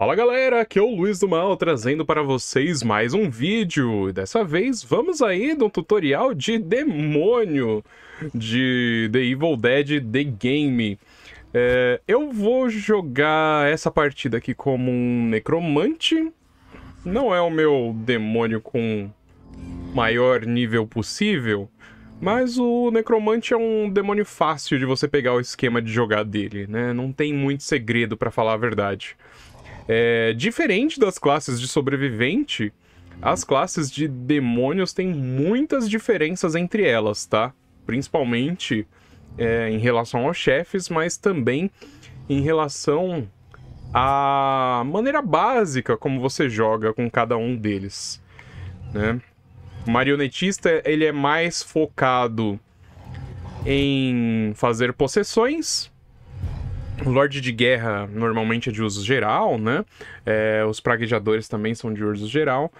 Fala galera, aqui é o Luiz do Mal trazendo para vocês mais um vídeo. Dessa vez vamos aí um tutorial de demônio de The Evil Dead The Game. É, eu vou jogar essa partida aqui como um necromante. Não é o meu demônio com maior nível possível, mas o necromante é um demônio fácil de você pegar o esquema de jogar dele, né? Não tem muito segredo para falar a verdade. É, diferente das classes de sobrevivente, as classes de demônios têm muitas diferenças entre elas, tá? Principalmente é, em relação aos chefes, mas também em relação à maneira básica como você joga com cada um deles, né? O marionetista, ele é mais focado em fazer possessões, o Lorde de Guerra normalmente é de uso geral, né? É, os Praguejadores também são de uso geral.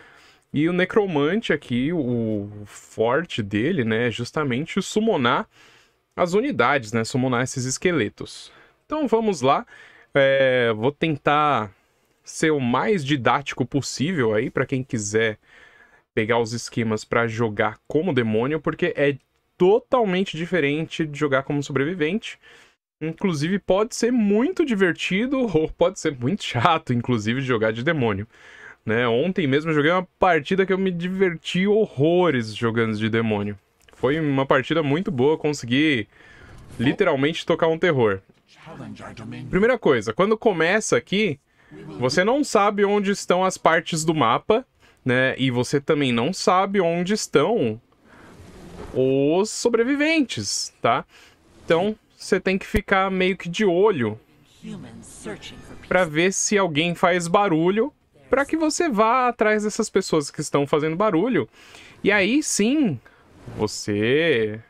E o Necromante aqui, o forte dele, né? É justamente summonar as unidades, né? Summonar esses esqueletos. Então vamos lá. É, vou tentar ser o mais didático possível aí para quem quiser pegar os esquemas para jogar como demônio, porque é totalmente diferente de jogar como sobrevivente. Inclusive, pode ser muito divertido ou pode ser muito chato, inclusive, de jogar de demônio. Né? Ontem mesmo eu joguei uma partida que eu me diverti horrores jogando de demônio. Foi uma partida muito boa, consegui literalmente tocar um terror. Primeira coisa, quando começa aqui, você não sabe onde estão as partes do mapa, né? E você também não sabe onde estão os sobreviventes, tá? Então, você tem que ficar meio que de olho para ver se alguém faz barulho, para que você vá atrás dessas pessoas que estão fazendo barulho. E aí sim, você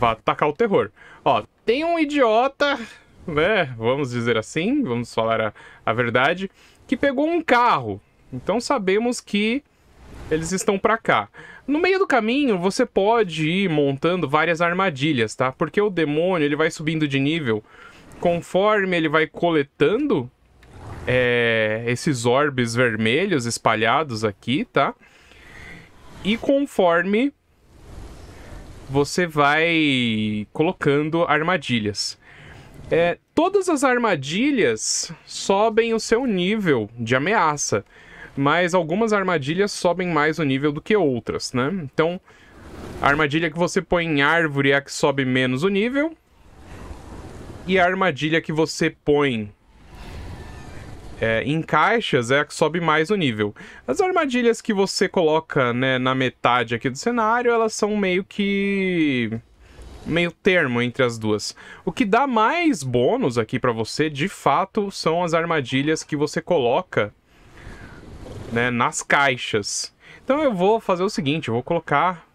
vá atacar o terror. Ó, tem um idiota, né? Vamos dizer assim, vamos falar a, a verdade, que pegou um carro. Então sabemos que eles estão para cá. No meio do caminho, você pode ir montando várias armadilhas, tá? Porque o demônio, ele vai subindo de nível conforme ele vai coletando é, esses orbes vermelhos espalhados aqui, tá? E conforme você vai colocando armadilhas. É, todas as armadilhas sobem o seu nível de ameaça mas algumas armadilhas sobem mais o nível do que outras, né? Então, a armadilha que você põe em árvore é a que sobe menos o nível, e a armadilha que você põe é, em caixas é a que sobe mais o nível. As armadilhas que você coloca né, na metade aqui do cenário, elas são meio que meio termo entre as duas. O que dá mais bônus aqui para você, de fato, são as armadilhas que você coloca né, nas caixas. Então eu vou fazer o seguinte, eu vou colocar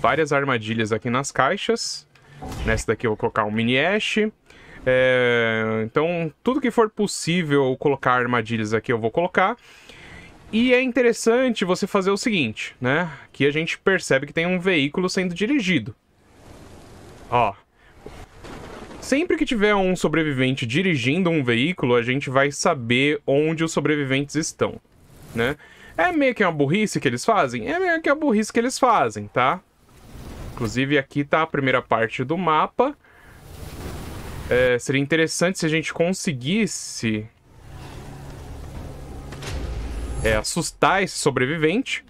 várias armadilhas aqui nas caixas. Nessa daqui eu vou colocar um mini ash. É, então tudo que for possível colocar armadilhas aqui eu vou colocar. E é interessante você fazer o seguinte, né? Que a gente percebe que tem um veículo sendo dirigido. Ó. Sempre que tiver um sobrevivente dirigindo um veículo, a gente vai saber onde os sobreviventes estão né? É meio que uma burrice que eles fazem? É meio que a burrice que eles fazem, tá? Inclusive, aqui tá a primeira parte do mapa. É, seria interessante se a gente conseguisse... É, assustar esse sobrevivente.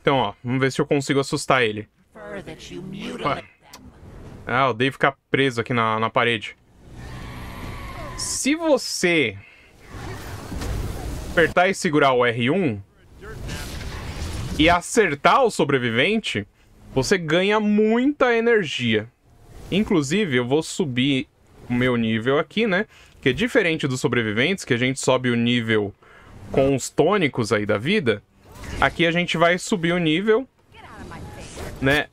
Então, ó, vamos ver se eu consigo assustar ele. Ah, eu dei ficar preso aqui na, na parede. Se você apertar e segurar o R1 e acertar o sobrevivente, você ganha muita energia. Inclusive, eu vou subir o meu nível aqui, né? Que é diferente dos sobreviventes, que a gente sobe o nível com os tônicos aí da vida. Aqui a gente vai subir o nível, né?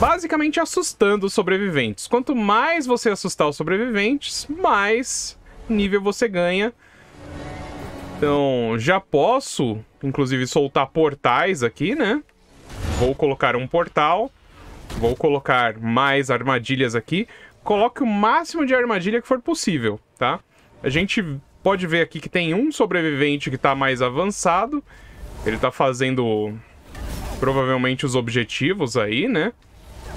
Basicamente assustando os sobreviventes. Quanto mais você assustar os sobreviventes, mais nível você ganha então, já posso, inclusive, soltar portais aqui, né? Vou colocar um portal. Vou colocar mais armadilhas aqui. Coloque o máximo de armadilha que for possível, tá? A gente pode ver aqui que tem um sobrevivente que tá mais avançado. Ele tá fazendo provavelmente os objetivos aí, né?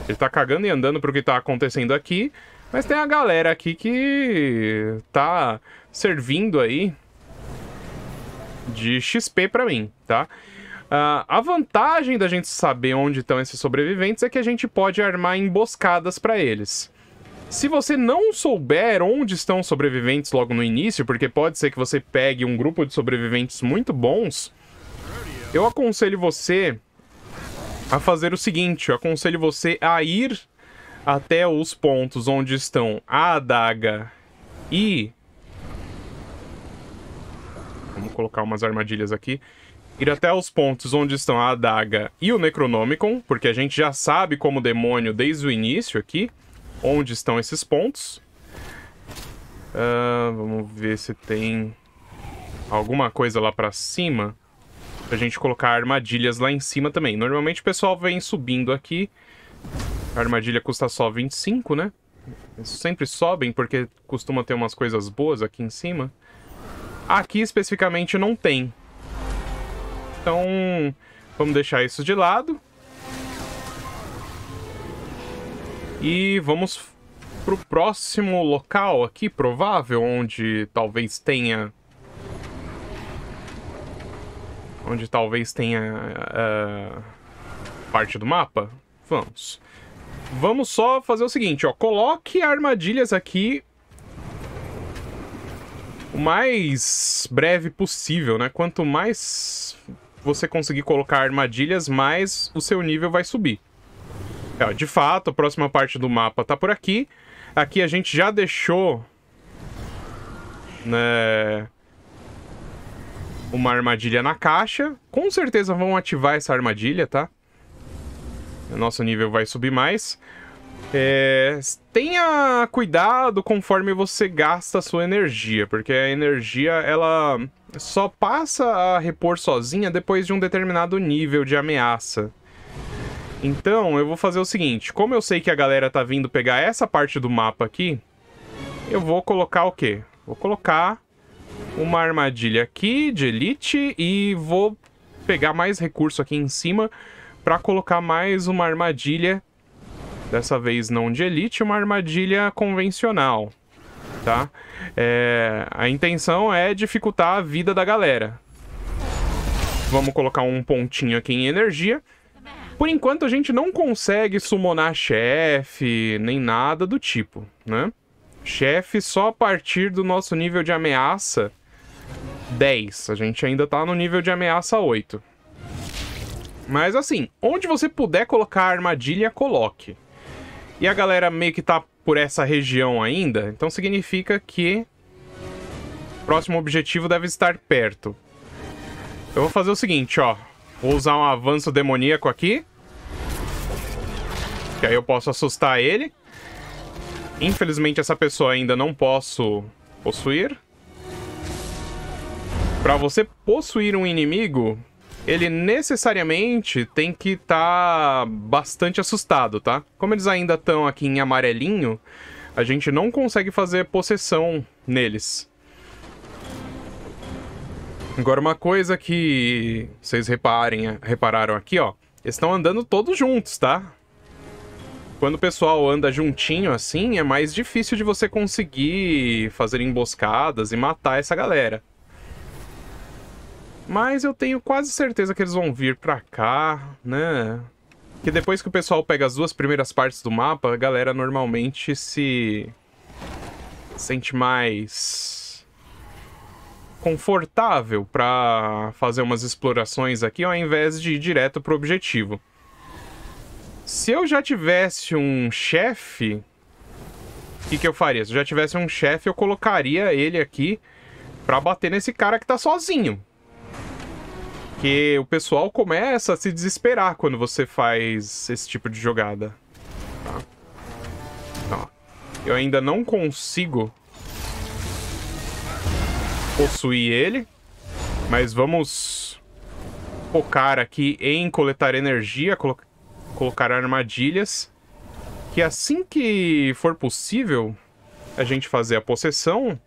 Ele tá cagando e andando pro que tá acontecendo aqui. Mas tem a galera aqui que tá servindo aí de XP para mim, tá? Uh, a vantagem da gente saber onde estão esses sobreviventes é que a gente pode armar emboscadas para eles. Se você não souber onde estão os sobreviventes logo no início, porque pode ser que você pegue um grupo de sobreviventes muito bons, eu aconselho você a fazer o seguinte, eu aconselho você a ir até os pontos onde estão a adaga e Vamos colocar umas armadilhas aqui. Ir até os pontos onde estão a adaga e o Necronomicon, porque a gente já sabe como demônio desde o início aqui, onde estão esses pontos. Uh, vamos ver se tem alguma coisa lá pra cima pra gente colocar armadilhas lá em cima também. Normalmente o pessoal vem subindo aqui. A armadilha custa só 25, né? Eles sempre sobem porque costuma ter umas coisas boas aqui em cima. Aqui especificamente não tem. Então, vamos deixar isso de lado. E vamos pro próximo local aqui, provável, onde talvez tenha... Onde talvez tenha uh, parte do mapa. Vamos. Vamos só fazer o seguinte, ó. Coloque armadilhas aqui o mais breve possível, né? Quanto mais você conseguir colocar armadilhas, mais o seu nível vai subir. É, de fato, a próxima parte do mapa tá por aqui. Aqui a gente já deixou... Né, uma armadilha na caixa. Com certeza vão ativar essa armadilha, tá? O nosso nível vai subir mais. É, tenha cuidado conforme você gasta a sua energia, porque a energia ela só passa a repor sozinha depois de um determinado nível de ameaça. Então, eu vou fazer o seguinte, como eu sei que a galera tá vindo pegar essa parte do mapa aqui, eu vou colocar o quê? Vou colocar uma armadilha aqui de elite e vou pegar mais recurso aqui em cima para colocar mais uma armadilha Dessa vez não de elite, uma armadilha convencional, tá? É, a intenção é dificultar a vida da galera. Vamos colocar um pontinho aqui em energia. Por enquanto a gente não consegue summonar chefe, nem nada do tipo, né? Chefe só a partir do nosso nível de ameaça 10. A gente ainda tá no nível de ameaça 8. Mas assim, onde você puder colocar a armadilha, coloque. E a galera meio que tá por essa região ainda, então significa que o próximo objetivo deve estar perto. Eu vou fazer o seguinte, ó. Vou usar um avanço demoníaco aqui. Que aí eu posso assustar ele. Infelizmente essa pessoa ainda não posso possuir. Para você possuir um inimigo, ele necessariamente tem que estar tá bastante assustado, tá? Como eles ainda estão aqui em amarelinho, a gente não consegue fazer possessão neles. Agora, uma coisa que vocês reparem, repararam aqui, ó. Eles estão andando todos juntos, tá? Quando o pessoal anda juntinho assim, é mais difícil de você conseguir fazer emboscadas e matar essa galera. Mas eu tenho quase certeza que eles vão vir pra cá, né? Que depois que o pessoal pega as duas primeiras partes do mapa, a galera normalmente se... sente mais... confortável pra fazer umas explorações aqui, ao invés de ir direto pro objetivo. Se eu já tivesse um chefe... O que, que eu faria? Se eu já tivesse um chefe, eu colocaria ele aqui pra bater nesse cara que tá sozinho. Porque o pessoal começa a se desesperar quando você faz esse tipo de jogada. Tá. Ó, eu ainda não consigo possuir ele, mas vamos focar aqui em coletar energia, colo colocar armadilhas, que assim que for possível a gente fazer a possessão,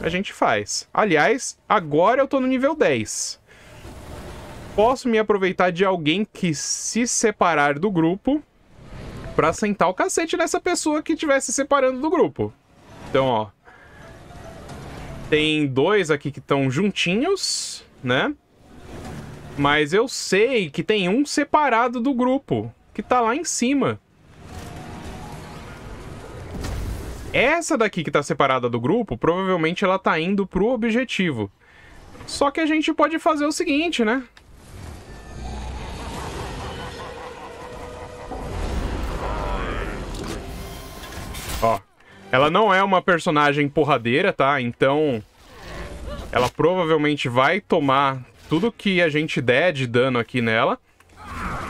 a gente faz. Aliás, agora eu tô no nível 10 posso me aproveitar de alguém que se separar do grupo para sentar o cacete nessa pessoa que estiver se separando do grupo. Então, ó. Tem dois aqui que estão juntinhos, né? Mas eu sei que tem um separado do grupo, que tá lá em cima. Essa daqui que tá separada do grupo, provavelmente ela tá indo pro objetivo. Só que a gente pode fazer o seguinte, né? Ó. Ela não é uma personagem porradeira, tá? Então, ela provavelmente vai tomar tudo que a gente der de dano aqui nela.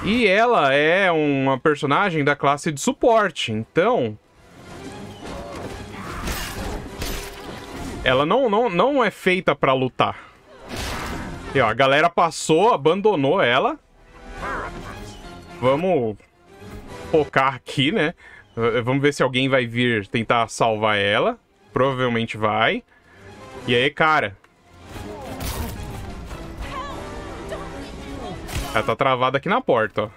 E ela é uma personagem da classe de suporte, então... Ela não, não, não é feita pra lutar. E ó, a galera passou, abandonou ela. Vamos focar aqui, né? Ah, ah, vamos ver se alguém vai vir tentar salvar ela. Provavelmente vai. E aí, cara. Ela tá travada aqui na porta, ó.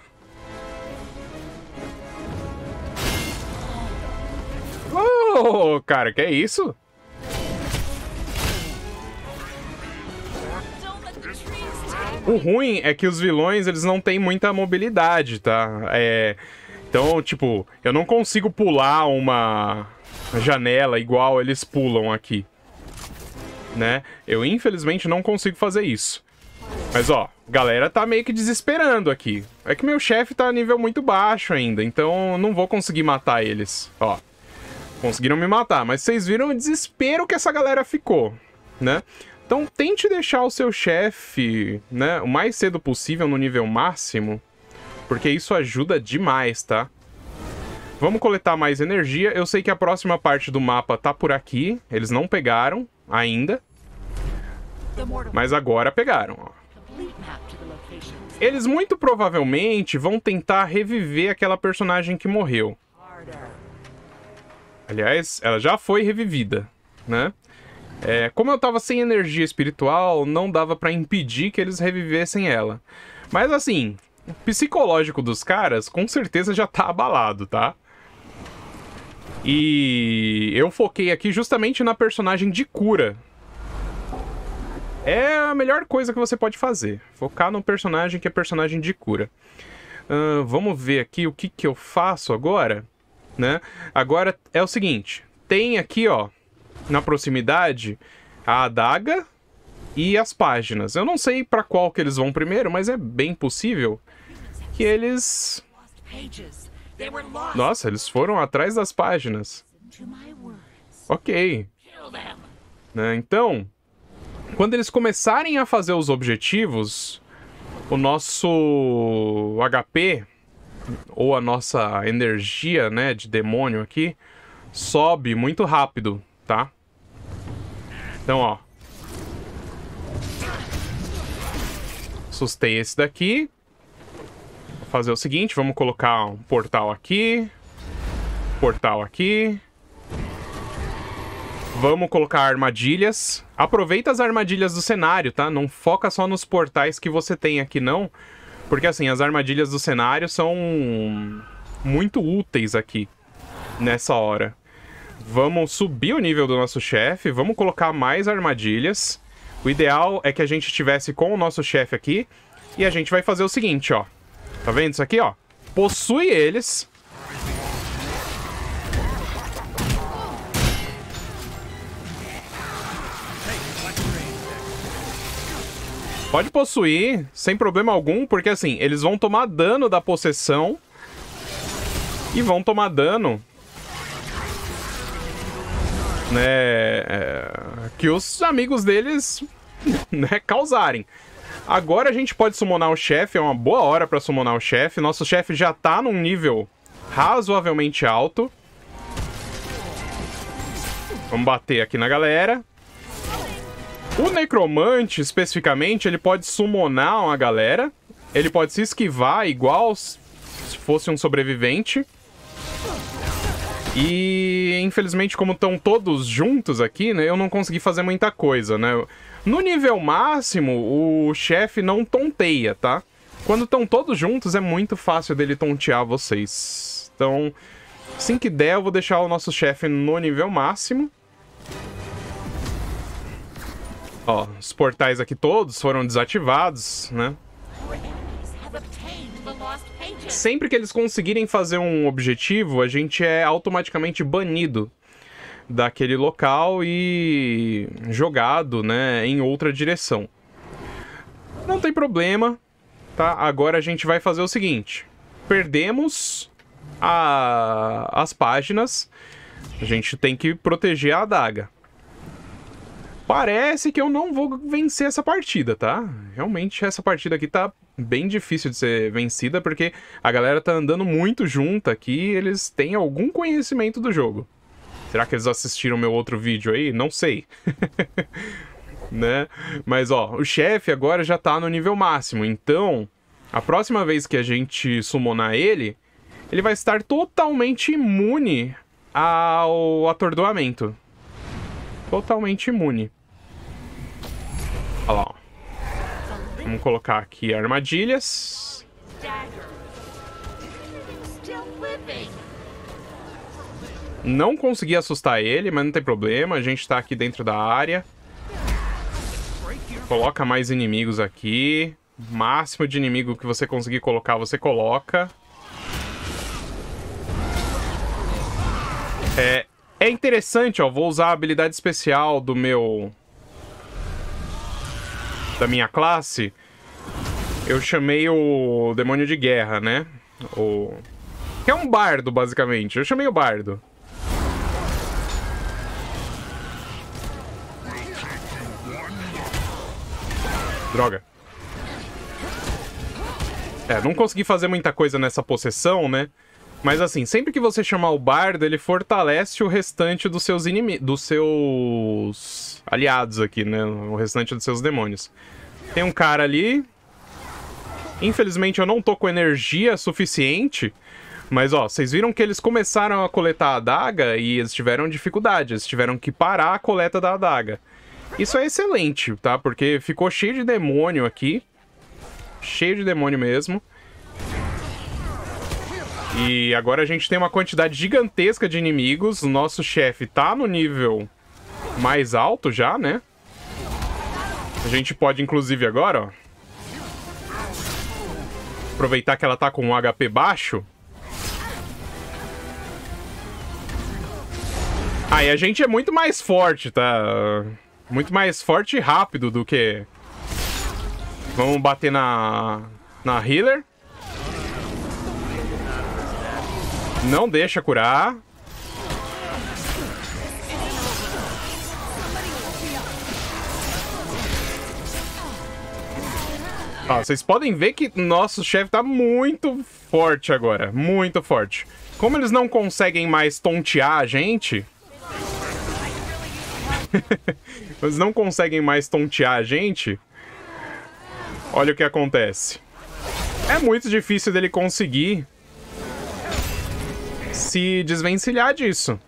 Oh, cara, que é isso? O ruim é que os vilões, eles não têm muita mobilidade, tá? É... Então, tipo, eu não consigo pular uma janela igual eles pulam aqui. Né? Eu, infelizmente, não consigo fazer isso. Mas, ó, galera tá meio que desesperando aqui. É que meu chefe tá a nível muito baixo ainda, então não vou conseguir matar eles. Ó, conseguiram me matar, mas vocês viram o desespero que essa galera ficou, né? Então tente deixar o seu chefe, né, o mais cedo possível no nível máximo, porque isso ajuda demais, tá? Vamos coletar mais energia. Eu sei que a próxima parte do mapa tá por aqui. Eles não pegaram ainda. Mas agora pegaram, ó. Eles muito provavelmente vão tentar reviver aquela personagem que morreu. Aliás, ela já foi revivida, né? É, como eu tava sem energia espiritual, não dava para impedir que eles revivessem ela. Mas assim, o psicológico dos caras com certeza já tá abalado, tá? E eu foquei aqui justamente na personagem de cura. É a melhor coisa que você pode fazer. Focar no personagem que é personagem de cura. Uh, vamos ver aqui o que, que eu faço agora, né? Agora é o seguinte. Tem aqui, ó, na proximidade, a adaga, e as páginas. Eu não sei para qual que eles vão primeiro, mas é bem possível que eles... Nossa, eles foram atrás das páginas. Ok. Né? Então, quando eles começarem a fazer os objetivos, o nosso HP, ou a nossa energia né, de demônio aqui, sobe muito rápido, tá? Então, ó. Assustei esse daqui, fazer o seguinte, vamos colocar um portal aqui, portal aqui. Vamos colocar armadilhas. Aproveita as armadilhas do cenário, tá? Não foca só nos portais que você tem aqui, não. Porque, assim, as armadilhas do cenário são muito úteis aqui, nessa hora. Vamos subir o nível do nosso chefe, vamos colocar mais armadilhas. O ideal é que a gente estivesse com o nosso chefe aqui. E a gente vai fazer o seguinte, ó. Tá vendo isso aqui, ó? Possui eles. Pode possuir, sem problema algum, porque assim, eles vão tomar dano da possessão e vão tomar dano né, é, que os amigos deles né, causarem. Agora a gente pode summonar o chefe, é uma boa hora para summonar o chefe. Nosso chefe já tá num nível razoavelmente alto. Vamos bater aqui na galera. O necromante, especificamente, ele pode summonar uma galera. Ele pode se esquivar igual se fosse um sobrevivente. E infelizmente, como estão todos juntos aqui, né, eu não consegui fazer muita coisa, né? No nível máximo, o chefe não tonteia, tá? Quando estão todos juntos, é muito fácil dele tontear vocês. Então, assim que der, eu vou deixar o nosso chefe no nível máximo. Ó, os portais aqui todos foram desativados, né? sempre que eles conseguirem fazer um objetivo, a gente é automaticamente banido daquele local e jogado, né, em outra direção. Não tem problema, tá? Agora a gente vai fazer o seguinte: perdemos a... as páginas, a gente tem que proteger a adaga. Parece que eu não vou vencer essa partida, tá? Realmente essa partida aqui tá bem difícil de ser vencida, porque a galera tá andando muito junta aqui eles têm algum conhecimento do jogo. Será que eles assistiram meu outro vídeo aí? Não sei. né? Mas ó, o chefe agora já tá no nível máximo, então a próxima vez que a gente summonar ele, ele vai estar totalmente imune ao atordoamento. Totalmente imune. Vamos colocar aqui armadilhas. Não consegui assustar ele, mas não tem problema. A gente tá aqui dentro da área. Coloca mais inimigos aqui. Máximo de inimigo que você conseguir colocar, você coloca. É, é interessante, ó. Vou usar a habilidade especial do meu da minha classe, eu chamei o demônio de guerra, né? O... Que é um bardo, basicamente. Eu chamei o bardo. Droga. É, não consegui fazer muita coisa nessa possessão, né? Mas assim, sempre que você chamar o bardo, ele fortalece o restante dos seus inimigos. dos seus aliados aqui, né? O restante dos seus demônios. Tem um cara ali. Infelizmente eu não tô com energia suficiente. Mas ó, vocês viram que eles começaram a coletar a adaga e eles tiveram dificuldade, eles tiveram que parar a coleta da adaga. Isso é excelente, tá? Porque ficou cheio de demônio aqui. Cheio de demônio mesmo. E agora a gente tem uma quantidade gigantesca de inimigos. Nosso chefe tá no nível mais alto já, né? A gente pode, inclusive, agora, ó... Aproveitar que ela tá com um HP baixo. Aí ah, a gente é muito mais forte, tá? Muito mais forte e rápido do que... Vamos bater na... Na healer. Não deixa curar. Ó, vocês podem ver que nosso chefe tá muito forte agora. Muito forte. Como eles não conseguem mais tontear a gente... eles não conseguem mais tontear a gente... Olha o que acontece. É muito difícil dele conseguir se desvencilhar disso.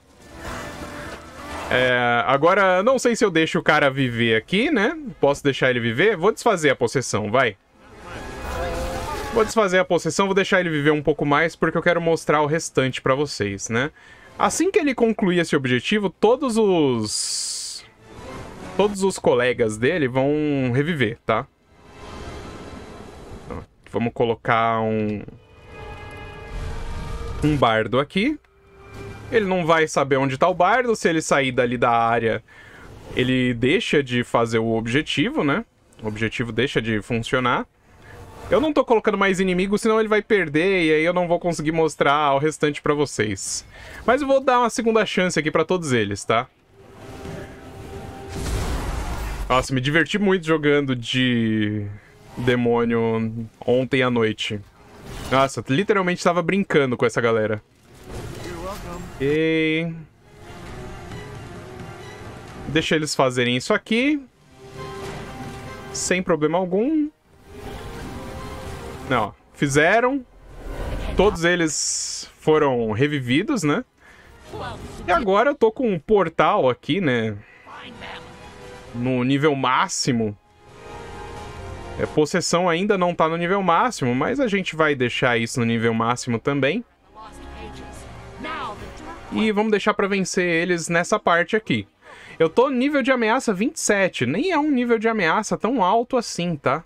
É, agora, não sei se eu deixo o cara viver aqui, né? Posso deixar ele viver? Vou desfazer a possessão, vai. Vou desfazer a possessão, vou deixar ele viver um pouco mais, porque eu quero mostrar o restante pra vocês, né? Assim que ele concluir esse objetivo, todos os... Todos os colegas dele vão reviver, tá? Então, vamos colocar um um bardo aqui. Ele não vai saber onde está o bardo. Se ele sair dali da área, ele deixa de fazer o objetivo, né? O objetivo deixa de funcionar. Eu não tô colocando mais inimigo, senão ele vai perder e aí eu não vou conseguir mostrar o restante pra vocês. Mas eu vou dar uma segunda chance aqui pra todos eles, tá? Nossa, me diverti muito jogando de demônio ontem à noite. Nossa, literalmente tava brincando com essa galera. E... Deixa eles fazerem isso aqui. Sem problema algum. Não, fizeram. Todos eles foram revividos, né? E agora eu tô com um portal aqui, né? No nível máximo. É, possessão ainda não está no nível máximo, mas a gente vai deixar isso no nível máximo também. E vamos deixar para vencer eles nessa parte aqui. Eu tô nível de ameaça 27, nem é um nível de ameaça tão alto assim, tá?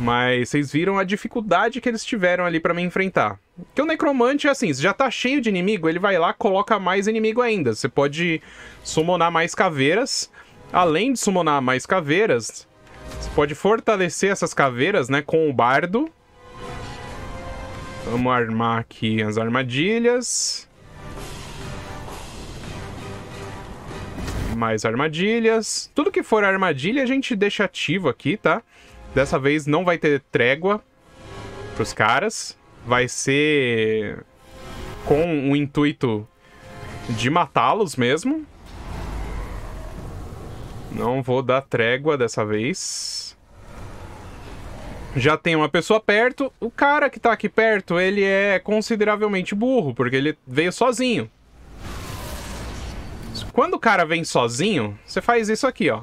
Mas vocês viram a dificuldade que eles tiveram ali para me enfrentar. Porque o necromante é assim, já tá cheio de inimigo, ele vai lá, coloca mais inimigo ainda. Você pode summonar mais caveiras. Além de summonar mais caveiras, você pode fortalecer essas caveiras, né? Com o bardo. Vamos armar aqui as armadilhas. Mais armadilhas. Tudo que for armadilha a gente deixa ativo aqui, tá? Dessa vez não vai ter trégua pros caras. Vai ser com o intuito de matá-los mesmo. Não vou dar trégua dessa vez. Já tem uma pessoa perto. O cara que tá aqui perto, ele é consideravelmente burro, porque ele veio sozinho. Quando o cara vem sozinho, você faz isso aqui, ó.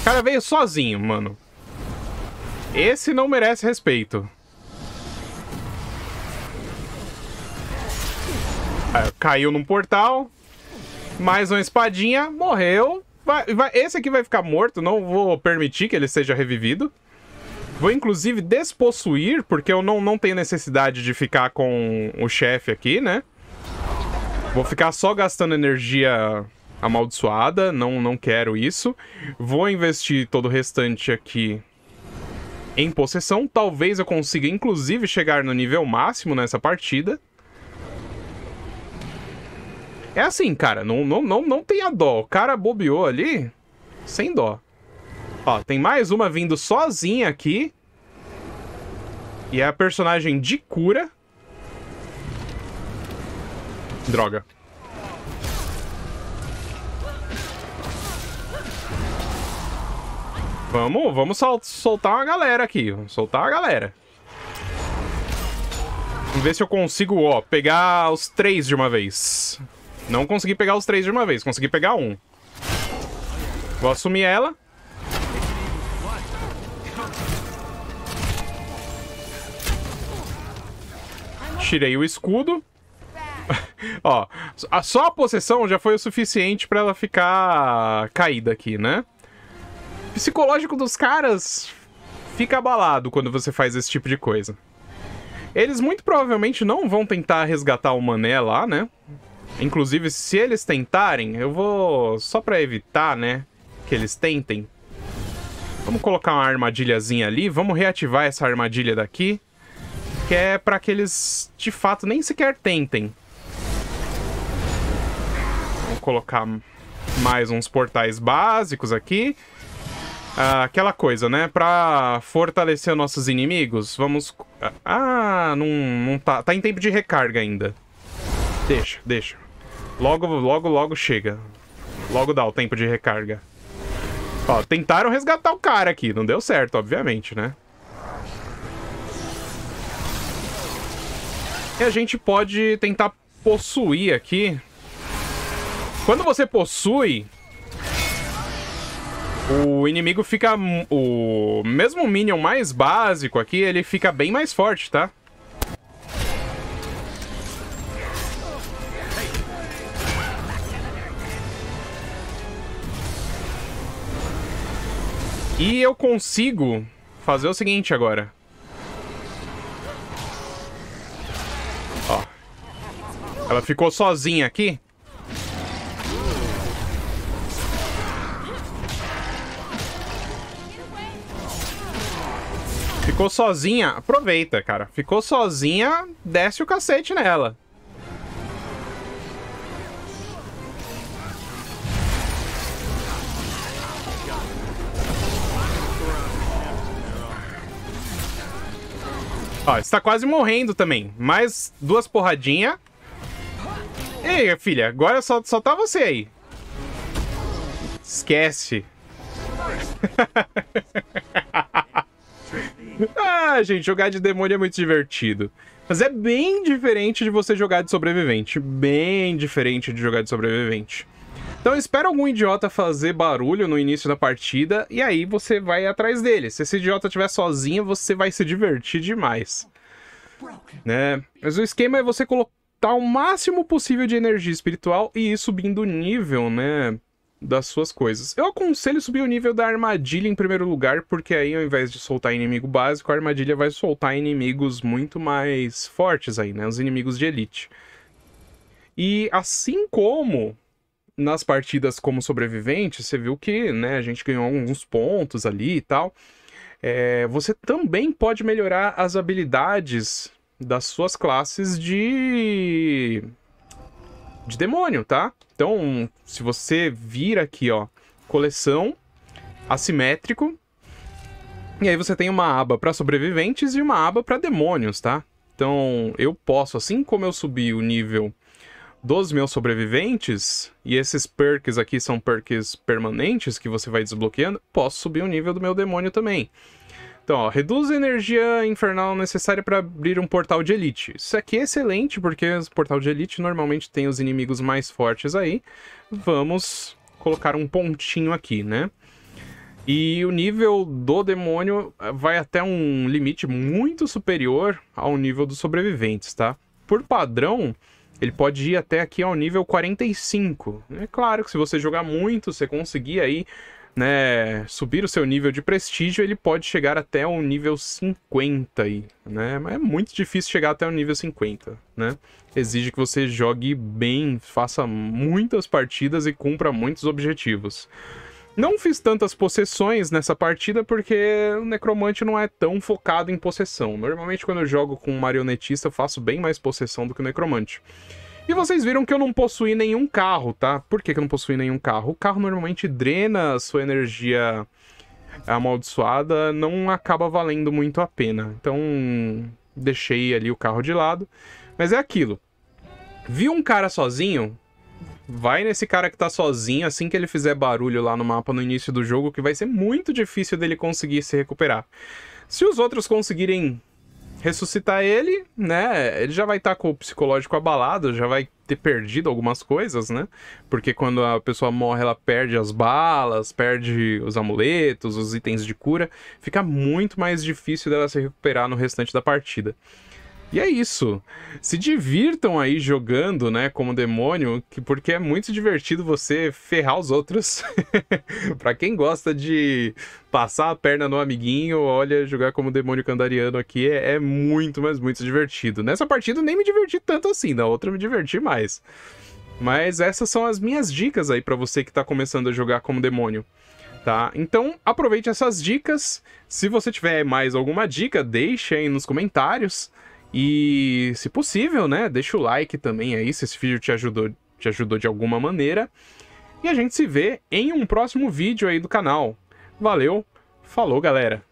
O cara veio sozinho, mano. Esse não merece respeito. Ah, caiu num portal. Mais uma espadinha. Morreu. Vai, vai, esse aqui vai ficar morto. Não vou permitir que ele seja revivido. Vou, inclusive, despossuir, porque eu não, não tenho necessidade de ficar com o chefe aqui, né? Vou ficar só gastando energia amaldiçoada. Não, não quero isso. Vou investir todo o restante aqui em possessão. Talvez eu consiga, inclusive, chegar no nível máximo nessa partida. É assim, cara, não, não, não, não tenha dó. O cara bobeou ali, sem dó. Ó, tem mais uma vindo sozinha aqui. E é a personagem de cura. Droga. Vamos, vamos sol soltar uma galera aqui. Vamos soltar a galera. Vamos ver se eu consigo, ó, pegar os três de uma vez. Não consegui pegar os três de uma vez, consegui pegar um. Vou assumir ela. Tirei o escudo. ó, só a possessão já foi o suficiente pra ela ficar caída aqui, né? psicológico dos caras fica abalado quando você faz esse tipo de coisa. Eles muito provavelmente não vão tentar resgatar o Mané lá, né? Inclusive, se eles tentarem, eu vou... Só pra evitar, né, que eles tentem. Vamos colocar uma armadilhazinha ali, vamos reativar essa armadilha daqui. Que é pra que eles, de fato, nem sequer tentem. Vou colocar mais uns portais básicos aqui aquela coisa, né? Pra fortalecer nossos inimigos, vamos... Ah, não, não tá... Tá em tempo de recarga ainda. Deixa, deixa. Logo, logo, logo chega. Logo dá o tempo de recarga. Ó, tentaram resgatar o cara aqui. Não deu certo, obviamente, né? E a gente pode tentar possuir aqui. Quando você possui, o inimigo fica... O mesmo Minion mais básico aqui, ele fica bem mais forte, tá? E eu consigo fazer o seguinte agora. Ó. Ela ficou sozinha aqui. Ficou sozinha, aproveita, cara. Ficou sozinha, desce o cacete nela. Ó, está quase morrendo também. Mais duas porradinhas. Ei, filha, agora só, só tá você aí. Esquece. ah, gente, jogar de demônio é muito divertido. Mas é bem diferente de você jogar de sobrevivente. Bem diferente de jogar de sobrevivente. Então espera algum idiota fazer barulho no início da partida e aí você vai atrás dele. Se esse idiota estiver sozinho, você vai se divertir demais. Né? Mas o esquema é você colocar o máximo possível de energia espiritual e ir subindo nível, né? das suas coisas. Eu aconselho subir o nível da armadilha em primeiro lugar, porque aí ao invés de soltar inimigo básico, a armadilha vai soltar inimigos muito mais fortes aí, né? Os inimigos de elite. E assim como nas partidas como sobrevivente, você viu que né, a gente ganhou alguns pontos ali e tal. É, você também pode melhorar as habilidades das suas classes de de demônio, tá? Então, se você vir aqui, ó, coleção, assimétrico, e aí você tem uma aba para sobreviventes e uma aba para demônios, tá? Então, eu posso, assim como eu subi o nível dos meus sobreviventes, e esses perks aqui são perks permanentes que você vai desbloqueando, posso subir o nível do meu demônio também. Então, ó, reduz a energia infernal necessária para abrir um portal de elite. Isso aqui é excelente, porque o portal de elite normalmente tem os inimigos mais fortes aí. Vamos colocar um pontinho aqui, né? E o nível do demônio eh, vai até um limite muito superior ao nível dos sobreviventes, tá? Por padrão, ele pode ir até aqui ao nível 45. É claro que se você jogar muito, você conseguir aí né, subir o seu nível de prestígio, ele pode chegar até um nível 50, aí, né? Mas é muito difícil chegar até o um nível 50, né? Exige que você jogue bem, faça muitas partidas e cumpra muitos objetivos. Não fiz tantas possessões nessa partida porque o necromante não é tão focado em possessão. Normalmente quando eu jogo com um marionetista, eu faço bem mais possessão do que o necromante. E vocês viram que eu não possuí nenhum carro, tá? Por que, que eu não possuí nenhum carro? O carro normalmente drena a sua energia amaldiçoada, não acaba valendo muito a pena. Então, deixei ali o carro de lado. Mas é aquilo. Viu um cara sozinho? Vai nesse cara que tá sozinho assim que ele fizer barulho lá no mapa no início do jogo, que vai ser muito difícil dele conseguir se recuperar. Se os outros conseguirem ressuscitar ele, né? Ele já vai estar tá com o psicológico abalado, já vai ter perdido algumas coisas, né? Porque quando a pessoa morre, ela perde as balas, perde os amuletos, os itens de cura. Fica muito mais difícil dela se recuperar no restante da partida. E é isso. Se divirtam aí jogando, né, como demônio, que porque é muito divertido você ferrar os outros. para quem gosta de passar a perna no amiguinho, olha, jogar como demônio candariano aqui é, é muito, mas muito divertido. Nessa partida nem me diverti tanto assim, na outra me diverti mais. Mas essas são as minhas dicas aí para você que tá começando a jogar como demônio. Tá? Então, aproveite essas dicas. Se você tiver mais alguma dica, deixe aí nos comentários. E, se possível, né, deixa o like também aí se esse vídeo te ajudou, te ajudou de alguma maneira. E a gente se vê em um próximo vídeo aí do canal. Valeu, falou galera!